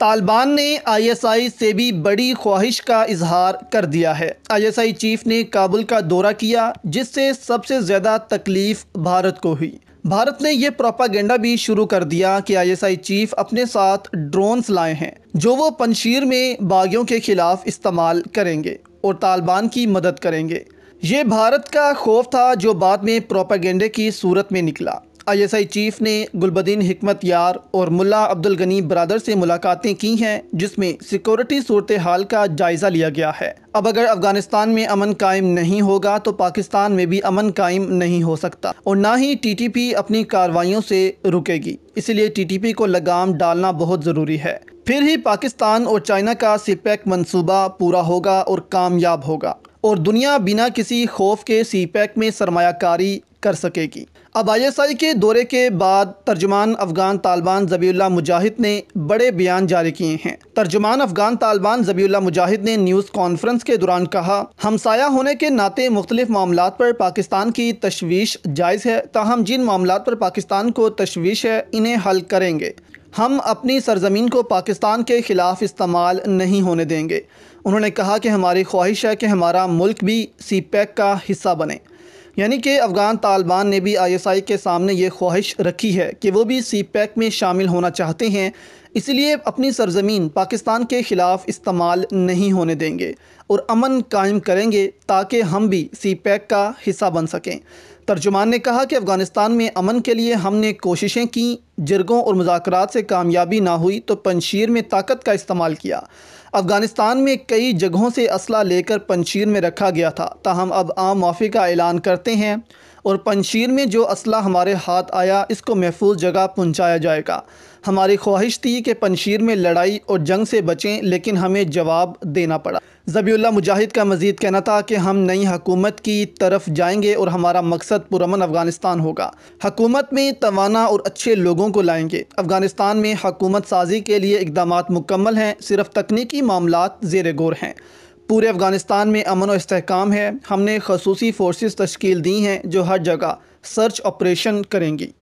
तालिबान ने आईएसआई से भी बड़ी ख्वाहिश का इजहार कर दिया है आईएसआई चीफ ने काबुल का दौरा किया जिससे सबसे ज़्यादा तकलीफ़ भारत को हुई भारत ने यह प्रोपागेंडा भी शुरू कर दिया कि आईएसआई चीफ अपने साथ ड्रोन्स लाए हैं जो वो पनशीर में बागियों के खिलाफ इस्तेमाल करेंगे और तालिबान की मदद करेंगे ये भारत का खौफ था जो बाद में प्रोपागेंडे की सूरत में निकला आईएसआई चीफ ने गुलबदीन हमत यार और मुल्ला अब्दुल गनी बरदर से मुलाकातें की हैं जिसमें सिक्योरिटी सूरत हाल का जायज़ा लिया गया है अब अगर अफगानिस्तान में अमन कायम नहीं होगा तो पाकिस्तान में भी अमन कायम नहीं हो सकता और ना ही टीटीपी अपनी कार्रवाइयों से रुकेगी इसलिए टीटीपी को लगाम डालना बहुत ज़रूरी है फिर ही पाकिस्तान और चाइना का सीपैक मनसूबा पूरा होगा और कामयाब होगा और दुनिया बिना किसी खौफ के सी पैक में सरमाकारी कर सकेगी अब आईएसआई के दौरे के बाद तर्जुमान अफगान तालिबान जबील्ला मुजाहिद ने बड़े बयान जारी किए हैं तर्जुमान अफगान तालिबान जबीउल्ला मुजाहिद ने न्यूज़ कॉन्फ्रेंस के दौरान कहा हमसाया होने के नाते मुख्तलिफ मामला पर पाकिस्तान की तशवीश जायज़ है ताहम जिन मामला पर पाकिस्तान को तशवीश है इन्हें हल करेंगे हम अपनी सरजमीन को पाकिस्तान के ख़िलाफ़ इस्तेमाल नहीं होने देंगे उन्होंने कहा कि हमारी ख्वाहिश है कि हमारा मुल्क भी सी पैक का हिस्सा बने यानी कि अफ़गान तालिबान ने भी आईएसआई के सामने ये ख्वाहिश रखी है कि वो भी सी पैक में शामिल होना चाहते हैं इसलिए अपनी सरजमीन पाकिस्तान के ख़िलाफ़ इस्तेमाल नहीं होने देंगे और अमन कायम करेंगे ताकि हम भी सी पैक का हिस्सा बन सकें तर्जुमान ने कहा कि अफ़गानिस्तान में अमन के लिए हमने कोशिशें की जरगों और मुजाकरात से कामयाबी ना हुई तो पंशीर में ताकत का इस्तेमाल किया अफ़गानिस्तान में कई जगहों से असला लेकर पंशीर में रखा गया था ताहम अब आम माफ़ी का ऐलान करते हैं और पंशीर में जो असला हमारे हाथ आया इसको महफूज जगह पहुँचाया जाएगा हमारी ख्वाहिश थी कि पंशीर में लड़ाई और जंग से बचें लेकिन हमें जवाब देना पड़ा जबील्ला मुजाहिद का मजीद कहना था कि हम नई हकूमत की तरफ जाएंगे और हमारा मकसद पुरमन अफगानिस्तान होगा हकूमत में तोाना और अच्छे लोगों को लाएंगे अफगानिस्तान में हकूमत साजी के लिए इकदाम मुकम्मल हैं सिर्फ तकनीकी मामला जेर गौर हैं पूरे अफगानिस्तान में अमन और इसकाम है हमने खसूसी फोर्सेस तश्कील दी हैं जो हर जगह सर्च ऑपरेशन करेंगी